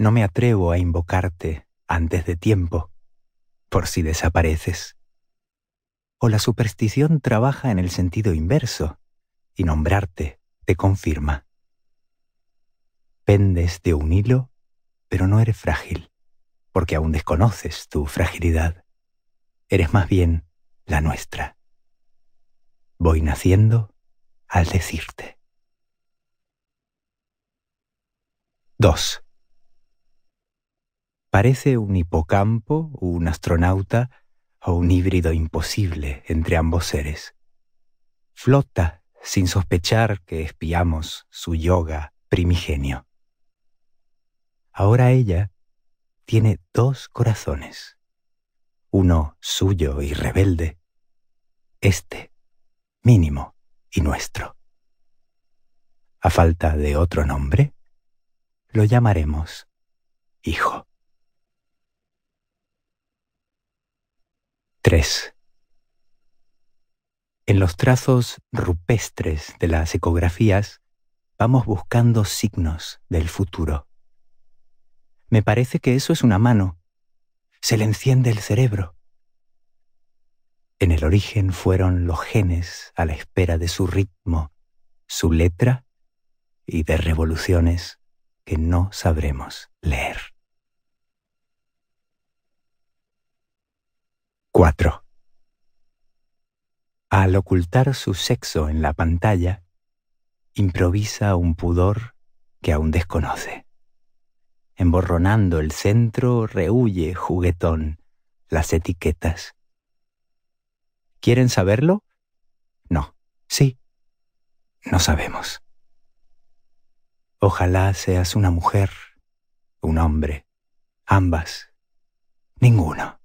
No me atrevo a invocarte antes de tiempo, por si desapareces. O la superstición trabaja en el sentido inverso, y nombrarte te confirma. Pendes de un hilo, pero no eres frágil, porque aún desconoces tu fragilidad. Eres más bien la nuestra. Voy naciendo al decirte. 2. Parece un hipocampo, un astronauta o un híbrido imposible entre ambos seres. Flota sin sospechar que espiamos su yoga primigenio. Ahora ella tiene dos corazones, uno suyo y rebelde, este mínimo y nuestro. A falta de otro nombre, lo llamaremos hijo. En los trazos rupestres de las ecografías vamos buscando signos del futuro. Me parece que eso es una mano. Se le enciende el cerebro. En el origen fueron los genes a la espera de su ritmo, su letra y de revoluciones que no sabremos leer. 4. Al ocultar su sexo en la pantalla, improvisa un pudor que aún desconoce. Emborronando el centro, rehuye juguetón las etiquetas. ¿Quieren saberlo? No. Sí. No sabemos. Ojalá seas una mujer, un hombre, ambas, ninguno.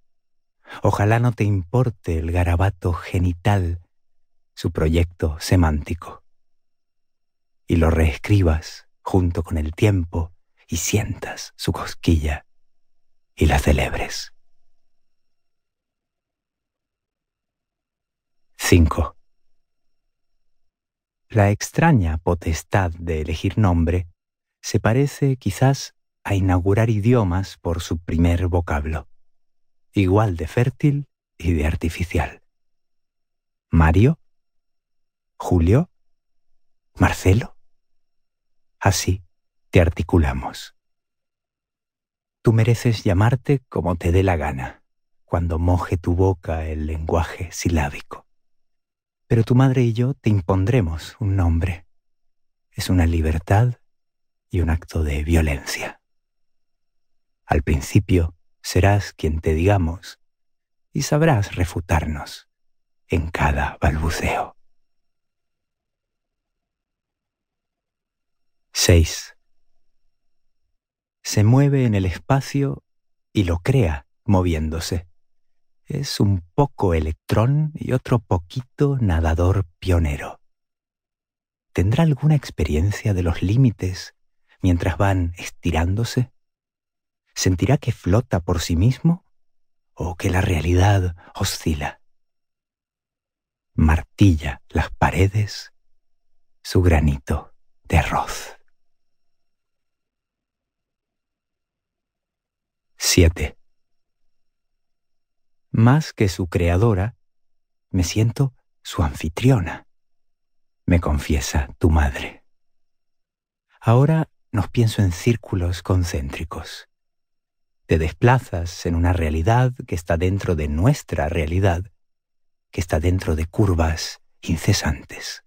Ojalá no te importe el garabato genital, su proyecto semántico. Y lo reescribas junto con el tiempo y sientas su cosquilla y la celebres. 5. La extraña potestad de elegir nombre se parece quizás a inaugurar idiomas por su primer vocablo igual de fértil y de artificial. Mario, Julio, Marcelo. Así te articulamos. Tú mereces llamarte como te dé la gana, cuando moje tu boca el lenguaje silábico. Pero tu madre y yo te impondremos un nombre. Es una libertad y un acto de violencia. Al principio, serás quien te digamos y sabrás refutarnos en cada balbuceo. 6. Se mueve en el espacio y lo crea moviéndose. Es un poco electrón y otro poquito nadador pionero. ¿Tendrá alguna experiencia de los límites mientras van estirándose? ¿Sentirá que flota por sí mismo o que la realidad oscila? Martilla las paredes su granito de arroz. 7. Más que su creadora, me siento su anfitriona, me confiesa tu madre. Ahora nos pienso en círculos concéntricos te desplazas en una realidad que está dentro de nuestra realidad, que está dentro de curvas incesantes.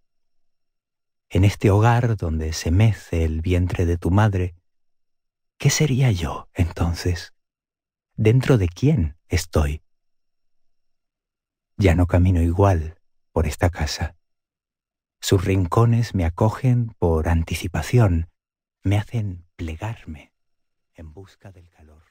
En este hogar donde se mece el vientre de tu madre, ¿qué sería yo entonces? ¿Dentro de quién estoy? Ya no camino igual por esta casa. Sus rincones me acogen por anticipación, me hacen plegarme en busca del calor.